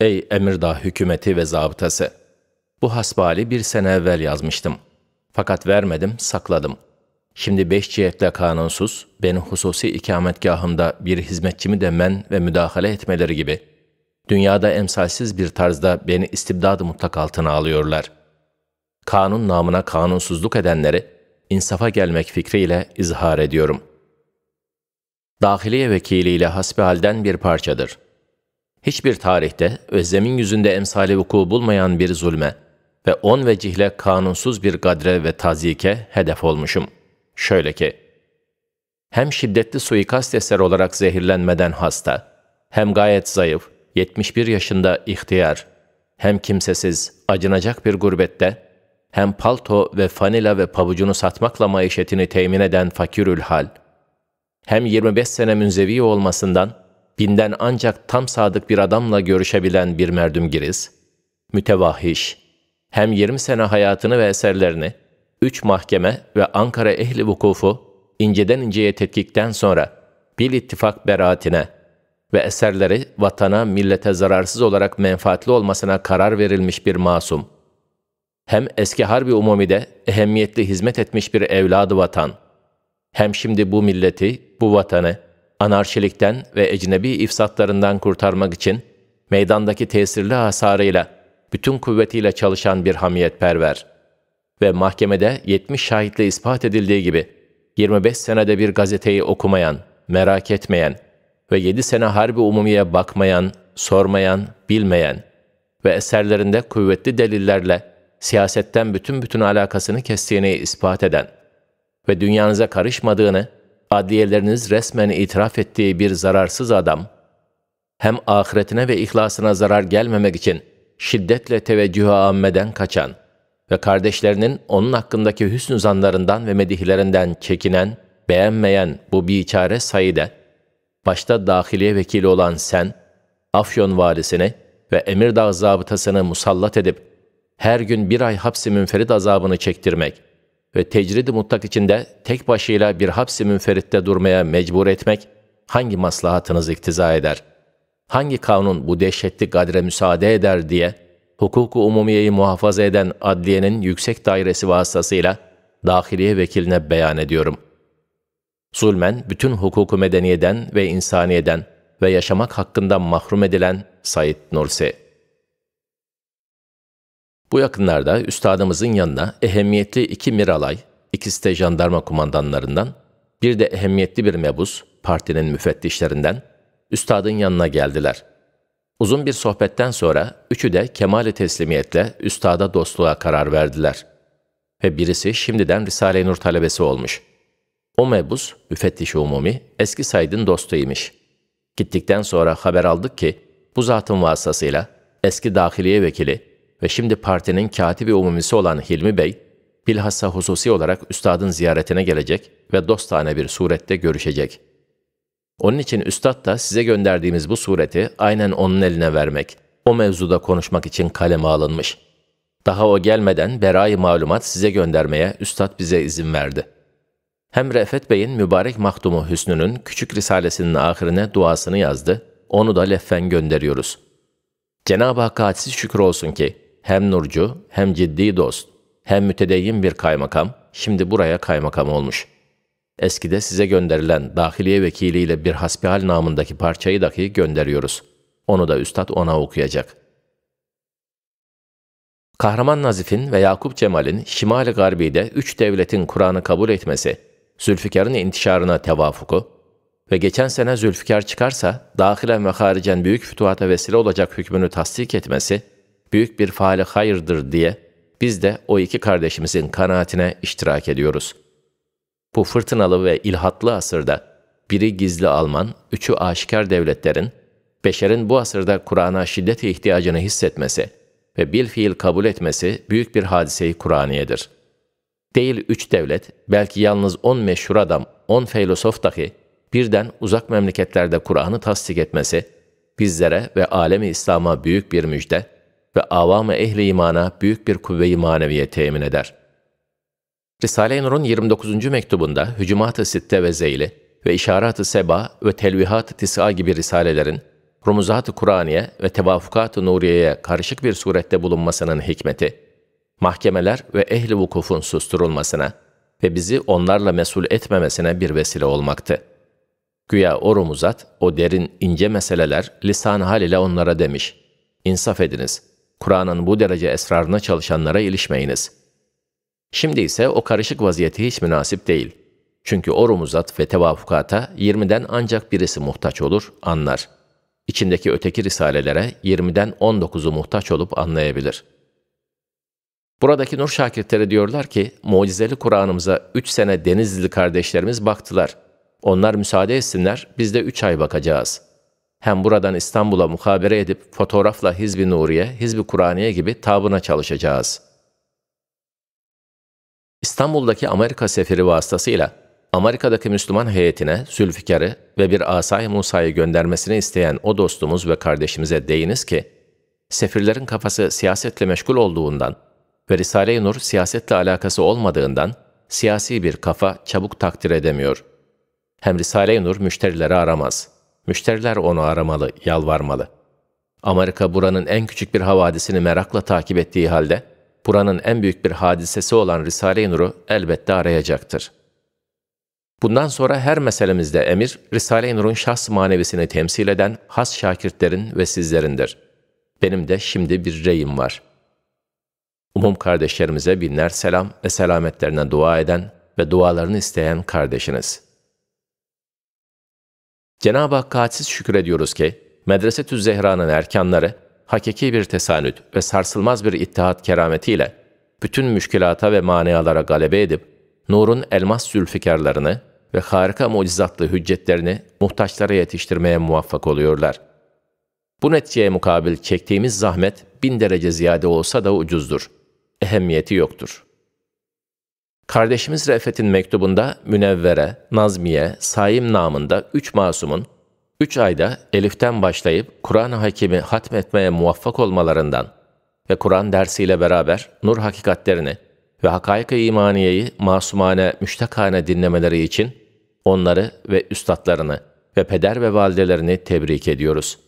Ey Emirdağ hükümeti ve zabıtası! Bu hasbali bir sene evvel yazmıştım. Fakat vermedim, sakladım. Şimdi beş cihetle kanunsuz, beni hususi ikametgahımda bir hizmetçimi de men ve müdahale etmeleri gibi, dünyada emsalsiz bir tarzda beni istibdad-ı mutlak altına alıyorlar. Kanun namına kanunsuzluk edenleri, insafa gelmek fikriyle izhar ediyorum. Dahiliye vekiliyle hasbihalden bir parçadır.'' hiçbir tarihte özlemin yüzünde emsali vuku bulmayan bir zulme ve on vecihle kanunsuz bir gadre ve tazike hedef olmuşum. Şöyle ki, hem şiddetli suikast eser olarak zehirlenmeden hasta, hem gayet zayıf, 71 yaşında ihtiyar, hem kimsesiz, acınacak bir gurbette, hem palto ve fanila ve pabucunu satmakla maişetini temin eden fakirül hal, hem 25 sene münzevi olmasından binden ancak tam sadık bir adamla görüşebilen bir merdumgiriz, mütevahhiş, hem 20 sene hayatını ve eserlerini, üç mahkeme ve Ankara ehli vukufu inceden inceye tetkikten sonra bir ittifak beraatine ve eserleri vatana, millete zararsız olarak menfaatli olmasına karar verilmiş bir masum. Hem eski harbi umumide ehemmiyetli hizmet etmiş bir evladı vatan, hem şimdi bu milleti, bu vatanı, anarşilikten ve ecnebi ifsatlarından kurtarmak için meydandaki tesirli hasarıyla bütün kuvvetiyle çalışan bir hamiyetperver ve mahkemede 70 şahitle ispat edildiği gibi 25 senede bir gazeteyi okumayan, merak etmeyen ve 7 sene harbi umumiye bakmayan, sormayan, bilmeyen ve eserlerinde kuvvetli delillerle siyasetten bütün bütün alakasını kestiğini ispat eden ve dünyanıza karışmadığını adliyeleriniz resmen itiraf ettiği bir zararsız adam, hem ahiretine ve ihlasına zarar gelmemek için şiddetle teveccühü ammeden kaçan ve kardeşlerinin onun hakkındaki hüsnü zanlarından ve medihlerinden çekinen, beğenmeyen bu biçare Said'e, başta dahiliye vekili olan sen, Afyon valisini ve Emirdağ zabıtasını musallat edip, her gün bir ay hapsi münferit azabını çektirmek.'' ve tecridi mutlak içinde tek başıyla bir hapsi münferitte durmaya mecbur etmek hangi maslahatınız iktiza eder? Hangi kanun bu dehşetli kadre müsaade eder diye hukuku umumiyeyi muhafaza eden adliyenin yüksek dairesi vasıtasıyla dahiliye vekiline beyan ediyorum. Zulmen bütün hukuku medeniyeden ve insaniyeden ve yaşamak hakkından mahrum edilen Said Nursi. Bu yakınlarda üstadımızın yanına ehemmiyetli iki miralay, ikisi de jandarma kumandanlarından, bir de ehemmiyetli bir mebus, partinin müfettişlerinden, üstadın yanına geldiler. Uzun bir sohbetten sonra üçü de Kemal'e teslimiyetle üstada dostluğa karar verdiler. Ve birisi şimdiden Risale-i Nur talebesi olmuş. O mebus, müfettiş umumi, eski Said'in dostuymuş. Gittikten sonra haber aldık ki, bu zatın vasıtasıyla eski dahiliye vekili ve şimdi partinin katibi umumisi olan Hilmi Bey, bilhassa hususi olarak üstadın ziyaretine gelecek ve dostane bir surette görüşecek. Onun için üstad da size gönderdiğimiz bu sureti aynen onun eline vermek, o mevzuda konuşmak için kaleme alınmış. Daha o gelmeden berayı malumat size göndermeye üstad bize izin verdi. Hem Refet Bey'in mübarek mahdumu Hüsnü'nün küçük risalesinin ahirine duasını yazdı, onu da leffen gönderiyoruz. Cenab-ı Hakk'a şükür olsun ki hem nurcu, hem ciddi dost, hem mütedeyyin bir kaymakam, şimdi buraya kaymakam olmuş. Eskide size gönderilen dahiliye vekiliyle bir hasbihal namındaki parçayı dahi gönderiyoruz. Onu da üstad ona okuyacak. Kahraman Nazif'in ve Yakup Cemal'in şimali i Garbi'de üç devletin Kur'an'ı kabul etmesi, Zülfikar'ın intişarına tevafuku ve geçen sene Zülfikar çıkarsa dahilen ve haricen büyük fütuhata vesile olacak hükmünü tasdik etmesi, büyük bir faali hayırdır diye biz de o iki kardeşimizin kanaatine iştirak ediyoruz. Bu fırtınalı ve ilhatlı asırda biri gizli Alman, üçü aşikar devletlerin, beşerin bu asırda Kur'an'a şiddet ihtiyacını hissetmesi ve bilfiil kabul etmesi büyük bir hadiseyi Kur'aniyedir. Değil üç devlet, belki yalnız on meşhur adam, on filozof dahi birden uzak memleketlerde Kur'an'ı tasdik etmesi, bizlere ve alemi İslam'a büyük bir müjde, ve avam avamı ehli imana büyük bir kuvve-i maneviye temin eder. Risale-i Nur'un 29. mektubunda Hücumat-ı Sitte ve Zeyli ve İşarat-ı Seba ve Telvihat-ı Tis'a gibi risalelerin Rumuzat-ı Kur'aniye ve Tevafukat-ı Nuriye'ye karışık bir surette bulunmasının hikmeti, mahkemeler ve ehli vukufun susturulmasına ve bizi onlarla mesul etmemesine bir vesile olmaktı. Güya o rumuzat, o derin ince meseleler lisan hal ile onlara demiş, İnsaf ediniz, Kur'an'ın bu derece esrarına çalışanlara ilişmeyiniz. Şimdi ise o karışık vaziyeti hiç münasip değil. Çünkü o rumuzat ve tevafukata 20'den ancak birisi muhtaç olur, anlar. İçindeki öteki risalelere 20'den 19'u muhtaç olup anlayabilir. Buradaki nur şakirtleri diyorlar ki, mucizeli Kur'an'ımıza 3 sene Denizli kardeşlerimiz baktılar. Onlar müsaade etsinler, biz de 3 ay bakacağız.'' hem buradan İstanbul'a mukabere edip fotoğrafla Hizbi Nuriye, Hizbi Kur'aniye gibi tabuna çalışacağız. İstanbul'daki Amerika sefiri vasıtasıyla Amerika'daki Müslüman heyetine Zülfikar'ı ve bir Asay Musa'yı göndermesini isteyen o dostumuz ve kardeşimize değiniz ki, sefirlerin kafası siyasetle meşgul olduğundan ve Risale-i Nur siyasetle alakası olmadığından siyasi bir kafa çabuk takdir edemiyor. Hem Risale-i Nur müşterileri aramaz.'' Müşteriler onu aramalı, yalvarmalı. Amerika buranın en küçük bir havadisini merakla takip ettiği halde, buranın en büyük bir hadisesi olan Risale-i Nur'u elbette arayacaktır. Bundan sonra her meselemizde emir, Risale-i Nur'un şahs manevisini temsil eden has şakirtlerin ve sizlerindir. Benim de şimdi bir reyim var. Umum kardeşlerimize binler selam ve selametlerine dua eden ve dualarını isteyen kardeşiniz.'' Cenab-ı Hakk'a hadsiz şükür ediyoruz ki, Medresetü Zehra'nın erkanları, hakiki bir tesanüt ve sarsılmaz bir ittihat kerametiyle, bütün müşkilata ve manealara galebe edip, Nur'un elmas zülfikarlarını ve harika mucizatlı hüccetlerini muhtaçlara yetiştirmeye muvaffak oluyorlar. Bu neticeye mukabil çektiğimiz zahmet bin derece ziyade olsa da ucuzdur. Ehemmiyeti yoktur.'' Kardeşimiz Refet'in mektubunda Münevvere, Nazmiye, Saim namında üç masumun, üç ayda Elif'ten başlayıp Kur'an-ı Hakim'i hatmetmeye muvaffak olmalarından ve Kur'an dersiyle beraber nur hakikatlerini ve Hakayık ı imaniyeyi masumane, müştakane dinlemeleri için onları ve üstadlarını ve peder ve validelerini tebrik ediyoruz.''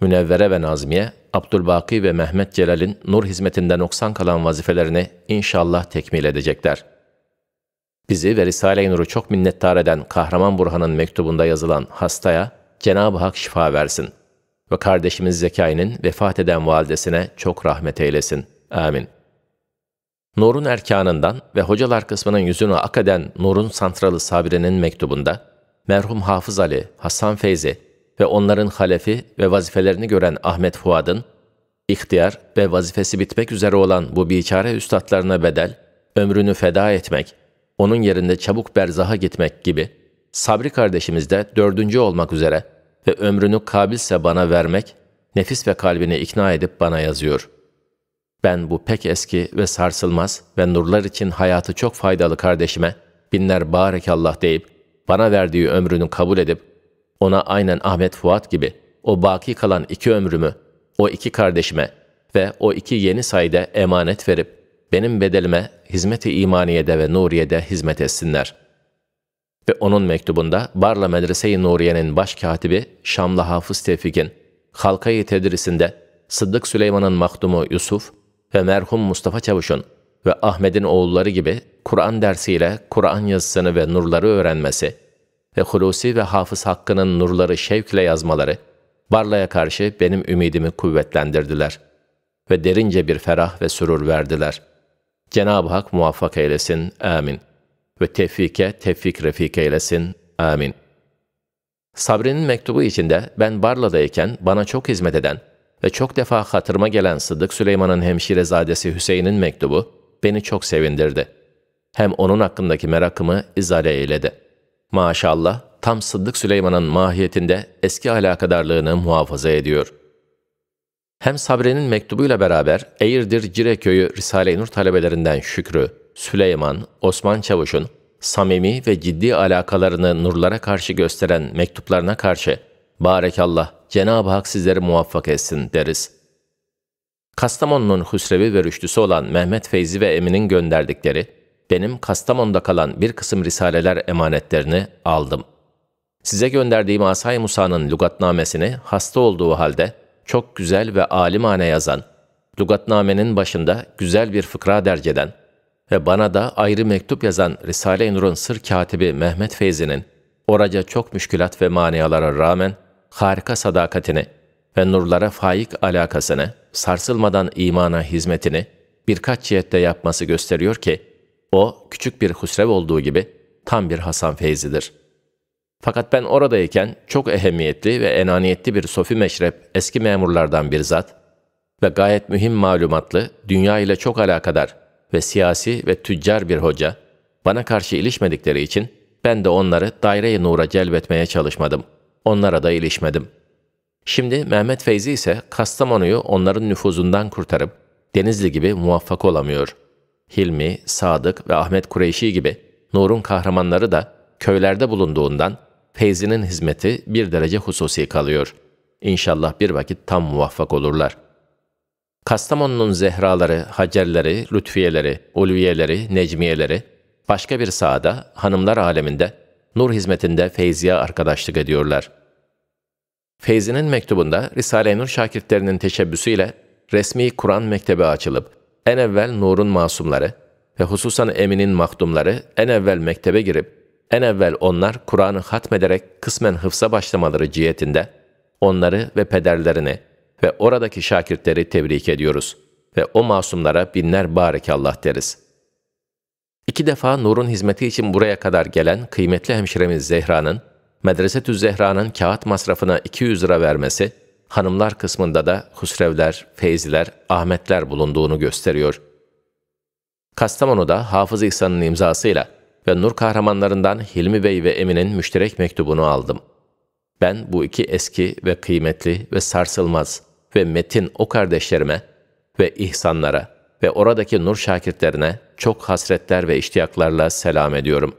Münevvere ve Nazmiye, Abdülbaki ve Mehmet Celal'in nur hizmetinde noksan kalan vazifelerini inşallah tekmil edecekler. Bizi ve Risale-i Nur'u çok minnettar eden Kahraman Burhan'ın mektubunda yazılan hastaya Cenab-ı Hak şifa versin ve kardeşimiz Zekai'nin vefat eden validesine çok rahmet eylesin. Amin. Nur'un erkanından ve hocalar kısmının yüzünü ak eden Nur'un santralı Sabri'nin mektubunda, merhum Hafız Ali, Hasan Feyzi, ve onların halefi ve vazifelerini gören Ahmet Fuad'ın, ihtiyar ve vazifesi bitmek üzere olan bu biçare üstadlarına bedel, ömrünü feda etmek, onun yerinde çabuk berzaha gitmek gibi, Sabri kardeşimiz de dördüncü olmak üzere ve ömrünü kabilse bana vermek, nefis ve kalbini ikna edip bana yazıyor. Ben bu pek eski ve sarsılmaz ve nurlar için hayatı çok faydalı kardeşime binler barekallah deyip, bana verdiği ömrünü kabul edip ona aynen Ahmet Fuat gibi o baki kalan iki ömrümü, o iki kardeşime ve o iki yeni sayda emanet verip benim bedelime hizmeti imaniyede ve Nuriye'de hizmet etsinler. Ve onun mektubunda Barla Medrese-i Nuriye'nin başkatibi Şamlı Hafız Tevfik'in Halkayı Tedrisinde Sıddık Süleyman'ın mahdumu Yusuf ve merhum Mustafa Çavuş'un ve Ahmet'in oğulları gibi Kur'an dersiyle Kur'an yazısını ve nurları öğrenmesi ve Hulusi ve Hafız Hakkı'nın nurları şevkle yazmaları, Barla'ya karşı benim ümidimi kuvvetlendirdiler ve derince bir ferah ve sürur verdiler. Cenab-ı Hak muvaffak eylesin, amin. Ve tevfike, tevfik refik eylesin, amin. Sabri'nin mektubu içinde ben Barla'dayken bana çok hizmet eden ve çok defa hatırıma gelen Sıddık Süleyman'ın hemşirezadesi Hüseyin'in mektubu beni çok sevindirdi. Hem onun hakkındaki merakımı izale eyledi.'' maşallah tam Sıddık Süleyman'ın mahiyetinde eski alakadarlığını muhafaza ediyor. Hem Sabri'nin mektubuyla beraber Eğirdir Cireköy'ü Risale-i Nur talebelerinden Şükrü, Süleyman, Osman Çavuş'un samimi ve ciddi alakalarını nurlara karşı gösteren mektuplarına karşı Barekallah, Cenab-ı Hak sizleri muvaffak etsin deriz. Kastamonu'nun Hüsrevi ve rüştüsü olan Mehmet Feyzi ve Emin'in gönderdikleri benim Kastamonu'da kalan bir kısım risaleler emanetlerini aldım. Size gönderdiğim Asay Musa'nın lugatnamesini hasta olduğu halde çok güzel ve alimane yazan, lugatnamenin başında güzel bir fıkra derceden ve bana da ayrı mektup yazan Risale-i Nur'un sır katibi Mehmet Feyzi'nin oraca çok müşkülat ve maniyalara rağmen harika sadakatini ve nurlara faik alakasını, sarsılmadan imana hizmetini birkaç cihette yapması gösteriyor ki, o küçük bir husrev olduğu gibi tam bir Hasan Feyzi'dir. Fakat ben oradayken çok ehemmiyetli ve enaniyetli bir Sofi Meşrep eski memurlardan bir zat ve gayet mühim malumatlı, dünya ile çok alakadar ve siyasi ve tüccar bir hoca bana karşı ilişmedikleri için ben de onları daire-i nura celbetmeye çalışmadım. Onlara da ilişmedim. Şimdi Mehmet Feyzi ise Kastamonu'yu onların nüfuzundan kurtarıp Denizli gibi muvaffak olamıyor.'' Hilmi, Sadık ve Ahmet Kureyşi gibi Nur'un kahramanları da köylerde bulunduğundan feyzinin hizmeti bir derece hususi kalıyor. İnşallah bir vakit tam muvaffak olurlar. Kastamonu'nun zehraları, hacerleri, lütfiyeleri, ulviyeleri, necmiyeleri başka bir sahada hanımlar aleminde nur hizmetinde Feyzi'ye arkadaşlık ediyorlar. Feyzi'nin mektubunda Risale-i Nur şakirtlerinin teşebbüsüyle resmi Kur'an mektebi açılıp en evvel Nur'un masumları ve hususan Emin'in mahdumları en evvel mektebe girip, en evvel onlar Kur'an'ı hatmederek kısmen hıfsa başlamaları cihetinde, onları ve pederlerini ve oradaki şakirtleri tebrik ediyoruz ve o masumlara binler barekallah deriz. İki defa Nur'un hizmeti için buraya kadar gelen kıymetli hemşiremiz Zehra'nın, Medresetü Zehra'nın kağıt masrafına 200 lira vermesi, hanımlar kısmında da Husrevler, Feyziler, Ahmetler bulunduğunu gösteriyor. Kastamonu'da Hafız İhsan'ın imzasıyla ve Nur kahramanlarından Hilmi Bey ve Emin'in müşterek mektubunu aldım. Ben bu iki eski ve kıymetli ve sarsılmaz ve metin o kardeşlerime ve ihsanlara ve oradaki nur şakirtlerine çok hasretler ve iştiyaklarla selam ediyorum.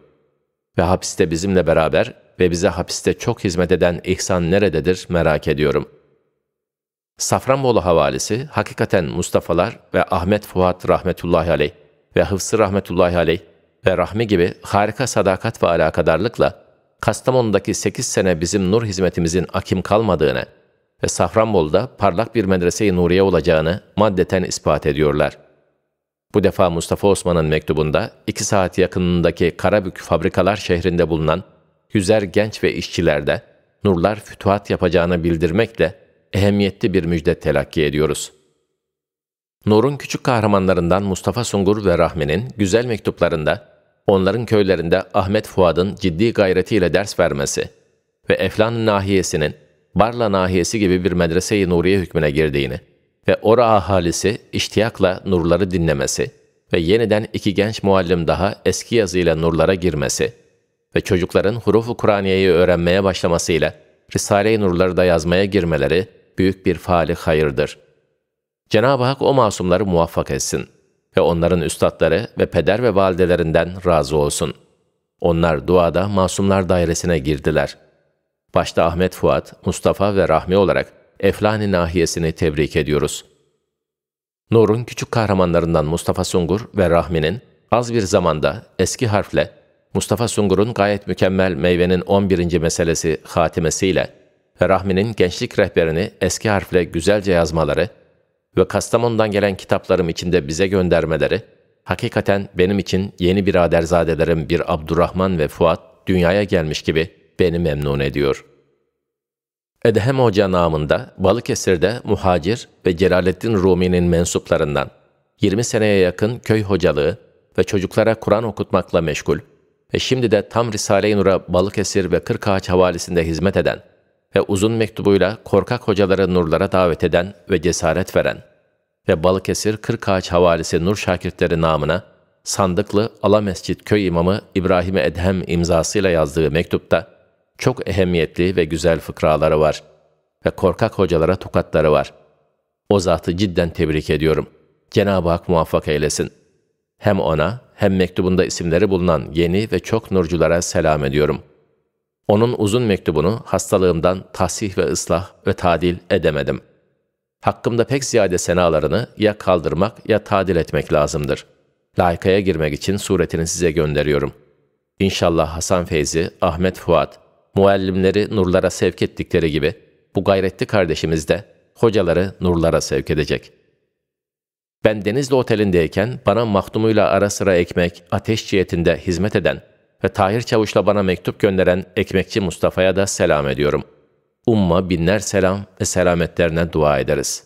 Ve hapiste bizimle beraber ve bize hapiste çok hizmet eden ihsan nerededir merak ediyorum.'' Safranbolu havalisi hakikaten Mustafa'lar ve Ahmet Fuat rahmetullahi aleyh ve Hıfzı rahmetullahi aleyh ve Rahmi gibi harika sadakat ve alakadarlıkla Kastamonu'daki 8 sene bizim nur hizmetimizin akim kalmadığını ve Safranbolu'da parlak bir medrese-i nuriye olacağını maddeten ispat ediyorlar. Bu defa Mustafa Osman'ın mektubunda 2 saat yakınındaki Karabük fabrikalar şehrinde bulunan yüzer genç ve işçilerde nurlar fütuhat yapacağını bildirmekle ehemmiyetli bir müjde telakki ediyoruz. Nur'un küçük kahramanlarından Mustafa Sungur ve Rahmi'nin güzel mektuplarında, onların köylerinde Ahmet Fuad'ın ciddi gayretiyle ders vermesi ve Eflan nahiyesinin Barla nahiyesi gibi bir medrese-i Nuriye hükmüne girdiğini ve ora ahalisi iştiyakla nurları dinlemesi ve yeniden iki genç muallim daha eski yazıyla nurlara girmesi ve çocukların hurufu Kur'aniye'yi öğrenmeye başlamasıyla Risale-i Nurları da yazmaya girmeleri büyük bir faali hayırdır. Cenab-ı Hak o masumları muvaffak etsin ve onların üstadları ve peder ve validelerinden razı olsun. Onlar duada masumlar dairesine girdiler. Başta Ahmet Fuat, Mustafa ve Rahmi olarak Eflani nahiyesini tebrik ediyoruz. Nur'un küçük kahramanlarından Mustafa Sungur ve Rahmi'nin az bir zamanda eski harfle Mustafa Sungur'un gayet mükemmel meyvenin 11. meselesi hatimesiyle ve Rahmi'nin gençlik rehberini eski harfle güzelce yazmaları ve Kastamonu'dan gelen kitaplarım içinde bize göndermeleri, hakikaten benim için yeni biraderzadelerim bir Abdurrahman ve Fuat dünyaya gelmiş gibi beni memnun ediyor. Edhem Hoca namında Balıkesir'de Muhacir ve Celaleddin Rumi'nin mensuplarından 20 seneye yakın köy hocalığı ve çocuklara Kur'an okutmakla meşgul ve şimdi de tam Risale-i Nur'a Balıkesir ve Kırkağaç havalisinde hizmet eden ve uzun mektubuyla korkak hocaları nurlara davet eden ve cesaret veren ve Balıkesir Kırkağaç Havalisi Nur Şakirtleri namına Sandıklı Ala Mescit Köy İmamı İbrahim Edhem imzasıyla yazdığı mektupta çok ehemmiyetli ve güzel fıkraları var ve korkak hocalara tokatları var. O zatı cidden tebrik ediyorum. Cenab-ı Hak muvaffak eylesin. Hem ona hem mektubunda isimleri bulunan yeni ve çok nurculara selam ediyorum. Onun uzun mektubunu hastalığımdan tahsih ve ıslah ve tadil edemedim. Hakkımda pek ziyade senalarını ya kaldırmak ya tadil etmek lazımdır. Laikaya girmek için suretini size gönderiyorum. İnşallah Hasan Feyzi, Ahmet Fuat, muallimleri nurlara sevk ettikleri gibi bu gayretli kardeşimiz de hocaları nurlara sevk edecek. Ben Denizli Oteli'ndeyken bana mahdumuyla ara sıra ekmek, ateş cihetinde hizmet eden ve Tahir Çavuş'la bana mektup gönderen ekmekçi Mustafa'ya da selam ediyorum. Umma binler selam ve selametlerine dua ederiz.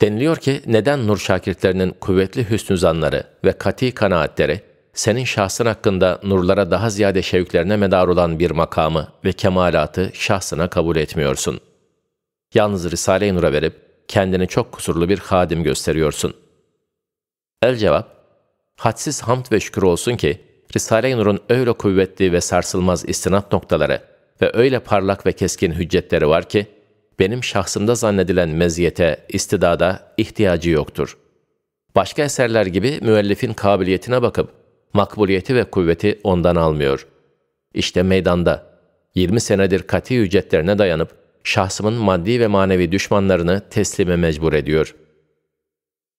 Deniliyor ki neden Nur şakirtlerinin kuvvetli hüsnü zanları ve kati kanaatleri senin şahsın hakkında nurlara daha ziyade şevklerine medar olan bir makamı ve kemalatı şahsına kabul etmiyorsun. Yalnız Risale-i Nur'a verip kendini çok kusurlu bir hadim gösteriyorsun. El cevap, Hadsiz hamd ve şükür olsun ki, Risale-i Nur'un öyle kuvvetli ve sarsılmaz istinat noktaları ve öyle parlak ve keskin hüccetleri var ki, benim şahsımda zannedilen meziyete, istidada ihtiyacı yoktur. Başka eserler gibi müellifin kabiliyetine bakıp, makbuliyeti ve kuvveti ondan almıyor. İşte meydanda, 20 senedir katı hüccetlerine dayanıp, şahsımın maddi ve manevi düşmanlarını teslime mecbur ediyor.''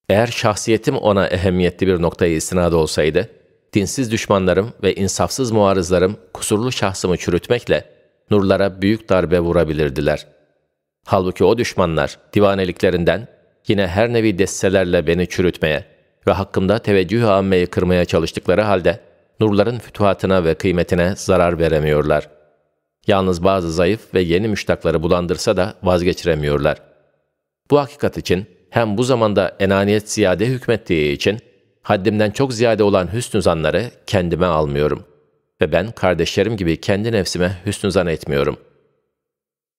Eğer şahsiyetim ona ehemmiyetli bir noktaya istinad olsaydı, dinsiz düşmanlarım ve insafsız muarızlarım kusurlu şahsımı çürütmekle nurlara büyük darbe vurabilirdiler. Halbuki o düşmanlar divaneliklerinden yine her nevi destelerle beni çürütmeye ve hakkımda teveccüh-ü ammeyi kırmaya çalıştıkları halde nurların fütuhatına ve kıymetine zarar veremiyorlar. Yalnız bazı zayıf ve yeni müştakları bulandırsa da vazgeçiremiyorlar. Bu hakikat için hem bu zamanda enaniyet ziyade hükmettiği için haddimden çok ziyade olan hüsnü zanları kendime almıyorum ve ben kardeşlerim gibi kendi nefsime hüsnü zan etmiyorum.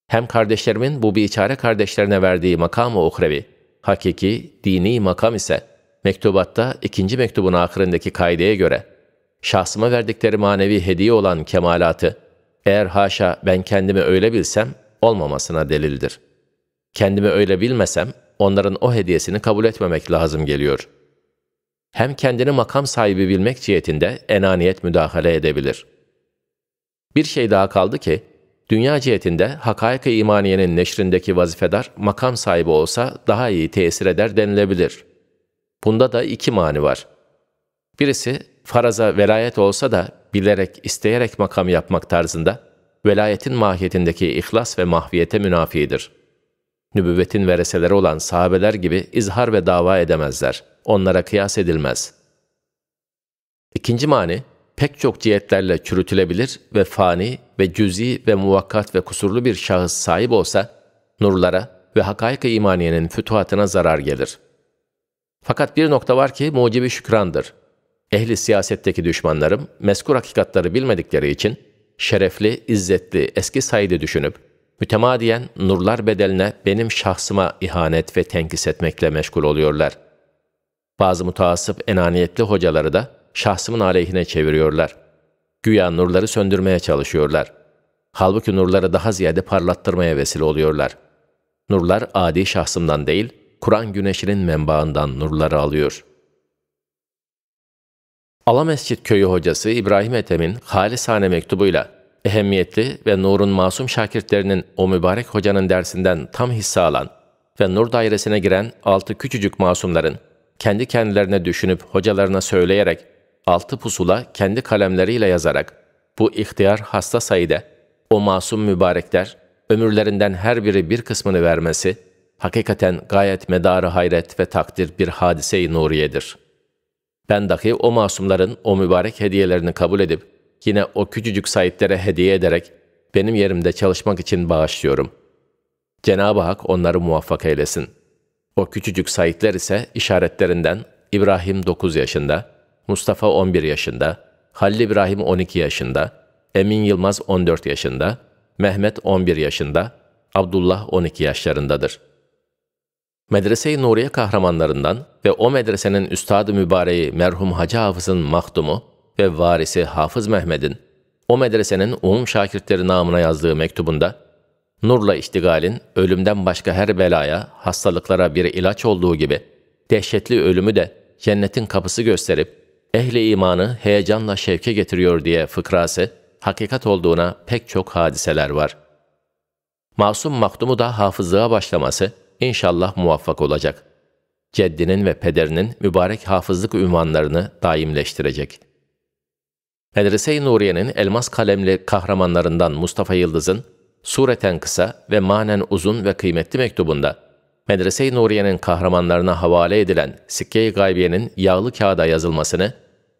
Hem kardeşlerimin bu biçare kardeşlerine verdiği makam-ı uhrevi, hakiki, dini makam ise mektubatta ikinci mektubun ahirindeki kaideye göre şahsıma verdikleri manevi hediye olan kemalatı, eğer haşa ben kendimi öyle bilsem olmamasına delildir. Kendimi öyle bilmesem onların o hediyesini kabul etmemek lazım geliyor. Hem kendini makam sahibi bilmek cihetinde enaniyet müdahale edebilir. Bir şey daha kaldı ki, dünya cihetinde hakayık i imaniyenin neşrindeki vazifedar makam sahibi olsa daha iyi tesir eder denilebilir. Bunda da iki mani var. Birisi, faraza velayet olsa da bilerek, isteyerek makam yapmak tarzında, velayetin mahiyetindeki ihlas ve mahviyete münafidir.'' nübüvvetin vereseleri olan sahabeler gibi izhar ve dava edemezler. Onlara kıyas edilmez. İkinci mani, pek çok cihetlerle çürütülebilir ve fani ve cüzi ve muvakkat ve kusurlu bir şahıs sahip olsa, nurlara ve hakayık i imaniyenin fütuhatına zarar gelir. Fakat bir nokta var ki mucibi şükrandır. Ehli siyasetteki düşmanlarım meskur hakikatları bilmedikleri için şerefli, izzetli, eski Said'i düşünüp Mütemadiyen nurlar bedeline benim şahsıma ihanet ve tenkis etmekle meşgul oluyorlar. Bazı mutaassıp enaniyetli hocaları da şahsımın aleyhine çeviriyorlar. Güya nurları söndürmeye çalışıyorlar. Halbuki nurları daha ziyade parlattırmaya vesile oluyorlar. Nurlar adi şahsımdan değil, Kur'an güneşinin menbaından nurları alıyor. Alamescit köyü hocası İbrahim Ethem'in halisane mektubuyla ehemmiyetli ve Nur'un masum şakirtlerinin o mübarek hocanın dersinden tam hisse alan ve Nur dairesine giren altı küçücük masumların kendi kendilerine düşünüp hocalarına söyleyerek altı pusula kendi kalemleriyle yazarak bu ihtiyar hasta sayıda o masum mübarekler ömürlerinden her biri bir kısmını vermesi hakikaten gayet medarı hayret ve takdir bir hadise-i nuriyedir. Ben dahi o masumların o mübarek hediyelerini kabul edip yine o küçücük sahiplere hediye ederek benim yerimde çalışmak için bağışlıyorum. Cenab-ı Hak onları muvaffak eylesin. O küçücük sahipler ise işaretlerinden İbrahim 9 yaşında, Mustafa 11 yaşında, Halil İbrahim 12 yaşında, Emin Yılmaz 14 yaşında, Mehmet 11 yaşında, Abdullah 12 yaşlarındadır. Medrese-i Nuriye kahramanlarından ve o medresenin üstadı mübareği merhum Hacı Hafız'ın mahdumu ve varisi Hafız Mehmed'in o medresenin umum şakirtleri namına yazdığı mektubunda nurla iştigalin ölümden başka her belaya, hastalıklara bir ilaç olduğu gibi dehşetli ölümü de cennetin kapısı gösterip ehli imanı heyecanla şevke getiriyor diye fıkrası hakikat olduğuna pek çok hadiseler var. Masum Maktum'u da hafızlığa başlaması inşallah muvaffak olacak. Ceddinin ve pederinin mübarek hafızlık ünvanlarını daimleştirecek.'' Medrese-i Nuriye'nin elmas kalemli kahramanlarından Mustafa Yıldız'ın sureten kısa ve manen uzun ve kıymetli mektubunda Medrese-i Nuriye'nin kahramanlarına havale edilen Sikke-i Gaybiye'nin yağlı kağıda yazılmasını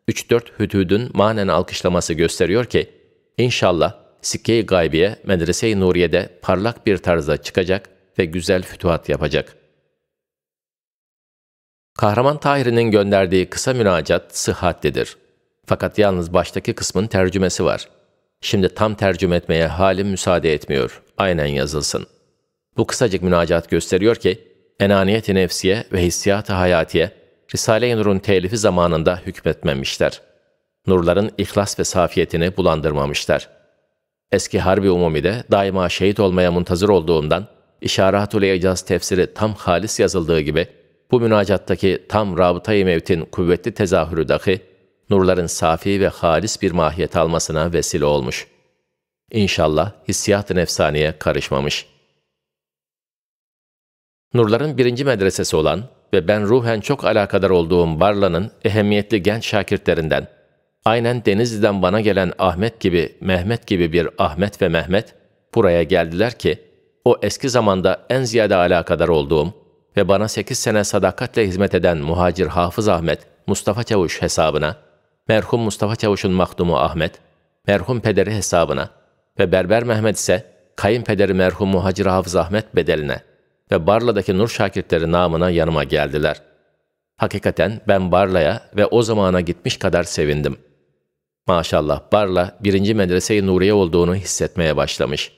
3-4 hüdüdün manen alkışlaması gösteriyor ki inşallah Sikke-i Gaybiye Medrese-i Nuriye'de parlak bir tarzda çıkacak ve güzel fütuhat yapacak. Kahraman Tahir'in gönderdiği kısa münacat sıhhatlidir. Fakat yalnız baştaki kısmın tercümesi var. Şimdi tam tercüme etmeye halim müsaade etmiyor. Aynen yazılsın. Bu kısacık münacat gösteriyor ki, enaniyet-i nefsiye ve hissiyat-ı hayatiye, Risale-i Nur'un telifi zamanında hükmetmemişler. Nurların ihlas ve safiyetini bulandırmamışlar. Eski Harbi Umumi'de daima şehit olmaya muntazır olduğundan, İşaratul Ecaz tefsiri tam halis yazıldığı gibi, bu münacattaki tam rabıta-i mevtin kuvvetli tezahürü dahi, nurların safi ve halis bir mahiyet almasına vesile olmuş. İnşallah hissiyat-ı nefsaniye karışmamış. Nurların birinci medresesi olan ve ben ruhen çok alakadar olduğum Barla'nın ehemmiyetli genç şakirtlerinden, aynen Denizli'den bana gelen Ahmet gibi, Mehmet gibi bir Ahmet ve Mehmet, buraya geldiler ki, o eski zamanda en ziyade alakadar olduğum ve bana 8 sene sadakatle hizmet eden muhacir Hafız Ahmet, Mustafa Çavuş hesabına merhum Mustafa Çavuş'un mahdumu Ahmet, merhum pederi hesabına ve Berber Mehmet ise kayınpederi merhum Muhacir Hafız Ahmet bedeline ve Barla'daki Nur şakirtleri namına yanıma geldiler. Hakikaten ben Barla'ya ve o zamana gitmiş kadar sevindim. Maşallah Barla birinci medrese-i Nuriye olduğunu hissetmeye başlamış.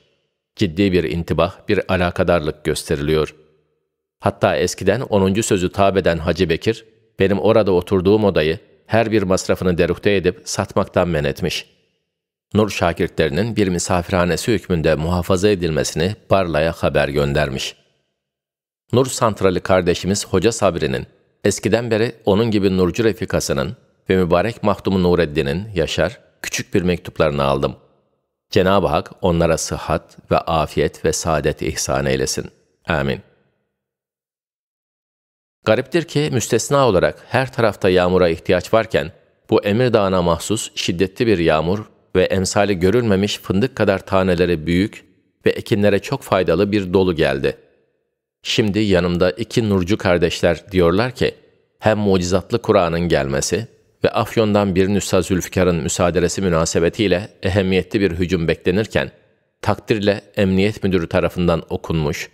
Ciddi bir intibah, bir alakadarlık gösteriliyor. Hatta eskiden 10. sözü tabeden Hacı Bekir, benim orada oturduğum odayı her bir masrafını derukte edip satmaktan men etmiş. Nur şakirtlerinin bir misafirhanesi hükmünde muhafaza edilmesini Barla'ya haber göndermiş. Nur Santrali kardeşimiz Hoca Sabri'nin, eskiden beri onun gibi Nurcu Refikası'nın ve mübarek mahdumu Nureddin'in Yaşar, küçük bir mektuplarını aldım. Cenab-ı Hak onlara sıhhat ve afiyet ve saadet ihsan eylesin. Amin.'' Gariptir ki müstesna olarak her tarafta yağmura ihtiyaç varken bu Emir Dağı'na mahsus şiddetli bir yağmur ve emsali görülmemiş fındık kadar taneleri büyük ve ekinlere çok faydalı bir dolu geldi. Şimdi yanımda iki nurcu kardeşler diyorlar ki, hem mucizatlı Kur'an'ın gelmesi ve Afyon'dan bir nüsa Zülfikar'ın müsaadesi münasebetiyle ehemmiyetli bir hücum beklenirken, takdirle emniyet müdürü tarafından okunmuş,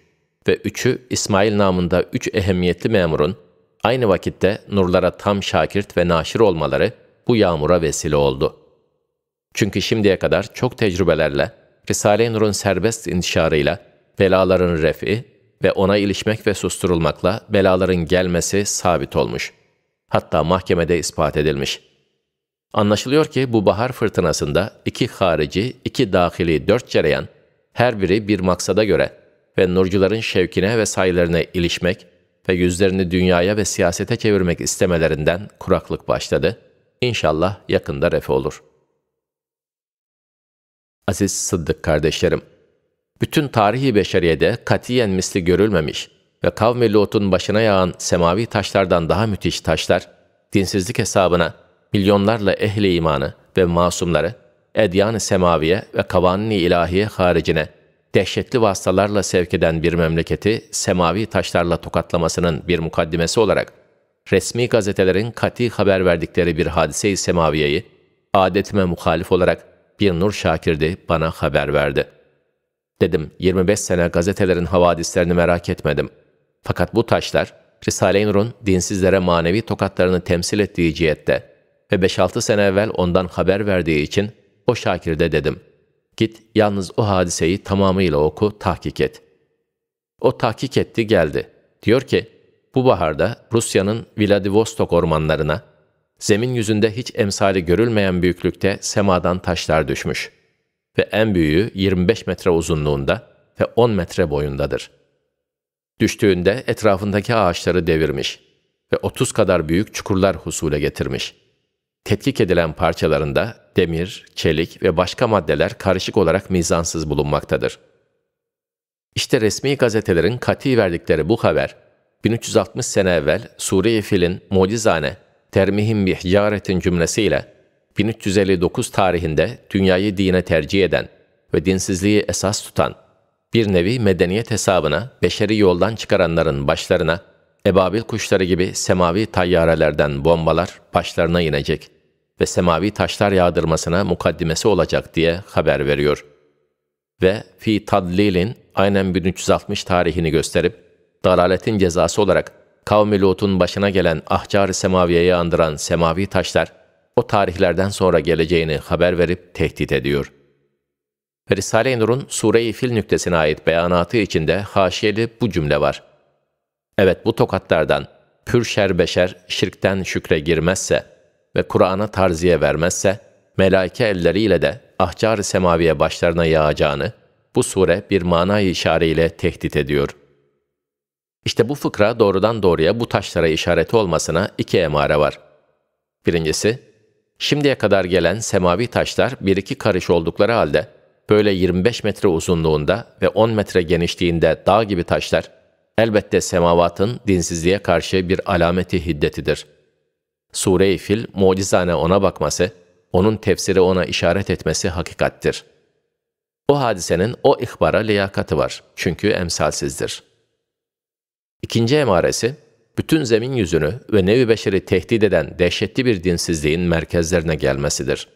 ve üçü İsmail namında üç ehemmiyetli memurun aynı vakitte nurlara tam şakirt ve naşir olmaları bu yağmura vesile oldu. Çünkü şimdiye kadar çok tecrübelerle, Risale-i Nur'un serbest intişarıyla, belaların refi ve ona ilişmek ve susturulmakla belaların gelmesi sabit olmuş. Hatta mahkemede ispat edilmiş. Anlaşılıyor ki bu bahar fırtınasında iki harici, iki dahili dört cereyan, her biri bir maksada göre ve nurcuların şevkine ve sayılarına ilişmek ve yüzlerini dünyaya ve siyasete çevirmek istemelerinden kuraklık başladı. İnşallah yakında refe olur. Aziz Sıddık kardeşlerim, bütün tarihi beşeriyede katiyen misli görülmemiş ve kavmi Lut'un başına yağan semavi taşlardan daha müthiş taşlar, dinsizlik hesabına milyonlarla ehli imanı ve masumları, edyan-ı semaviye ve kavanni ilahiye haricine dehşetli vasıtalarla sevk eden bir memleketi semavi taşlarla tokatlamasının bir mukaddimesi olarak resmi gazetelerin kati haber verdikleri bir hadise-i semaviyeyi adetime muhalif olarak bir nur şakirdi bana haber verdi. Dedim 25 sene gazetelerin havadislerini merak etmedim. Fakat bu taşlar Risale-i Nur'un dinsizlere manevi tokatlarını temsil ettiği cihette ve 5-6 sene evvel ondan haber verdiği için o şakirde dedim.'' Git yalnız o hadiseyi tamamıyla oku, tahkik et. O tahkik etti geldi. Diyor ki, bu baharda Rusya'nın Vladivostok ormanlarına, zemin yüzünde hiç emsali görülmeyen büyüklükte semadan taşlar düşmüş. Ve en büyüğü 25 metre uzunluğunda ve 10 metre boyundadır. Düştüğünde etrafındaki ağaçları devirmiş ve 30 kadar büyük çukurlar husule getirmiş. Tetkik edilen parçalarında demir, çelik ve başka maddeler karışık olarak mizansız bulunmaktadır. İşte resmi gazetelerin kati verdikleri bu haber, 1360 sene evvel Suriye Fil'in mucizane termihim bi hicaretin cümlesiyle 1359 tarihinde dünyayı dine tercih eden ve dinsizliği esas tutan bir nevi medeniyet hesabına beşeri yoldan çıkaranların başlarına ebabil kuşları gibi semavi tayyarelerden bombalar başlarına inecek.'' ve semavi taşlar yağdırmasına mukaddimesi olacak diye haber veriyor. Ve Fi Tadlil'in aynen 1360 tarihini gösterip, dalaletin cezası olarak kavmi Lut'un başına gelen ahcar semaviyeyi andıran semavi taşlar, o tarihlerden sonra geleceğini haber verip tehdit ediyor. Risale-i Nur'un Sure-i Fil nüktesine ait beyanatı içinde haşiyeli bu cümle var. Evet bu tokatlardan pür şer beşer şirkten şükre girmezse, ve Kur'an'a tarziye vermezse, melaike elleriyle de ahkar semaviye başlarına yağacağını bu sure bir manayı işareyle tehdit ediyor. İşte bu fıkra doğrudan doğruya bu taşlara işareti olmasına iki emare var. Birincisi, şimdiye kadar gelen semavi taşlar bir iki karış oldukları halde böyle 25 metre uzunluğunda ve 10 metre genişliğinde dağ gibi taşlar elbette semavatın dinsizliğe karşı bir alameti hiddetidir.'' Sure-i Fil mucizane ona bakması, onun tefsiri ona işaret etmesi hakikattir. O hadisenin o ihbara liyakati var. Çünkü emsalsizdir. İkinci emaresi, bütün zemin yüzünü ve nevi beşeri tehdit eden dehşetli bir dinsizliğin merkezlerine gelmesidir.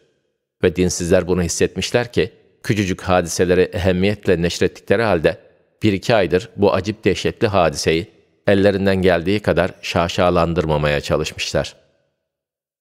Ve dinsizler bunu hissetmişler ki, küçücük hadiseleri ehemmiyetle neşrettikleri halde, bir iki aydır bu acip dehşetli hadiseyi ellerinden geldiği kadar şaşalandırmamaya çalışmışlar.''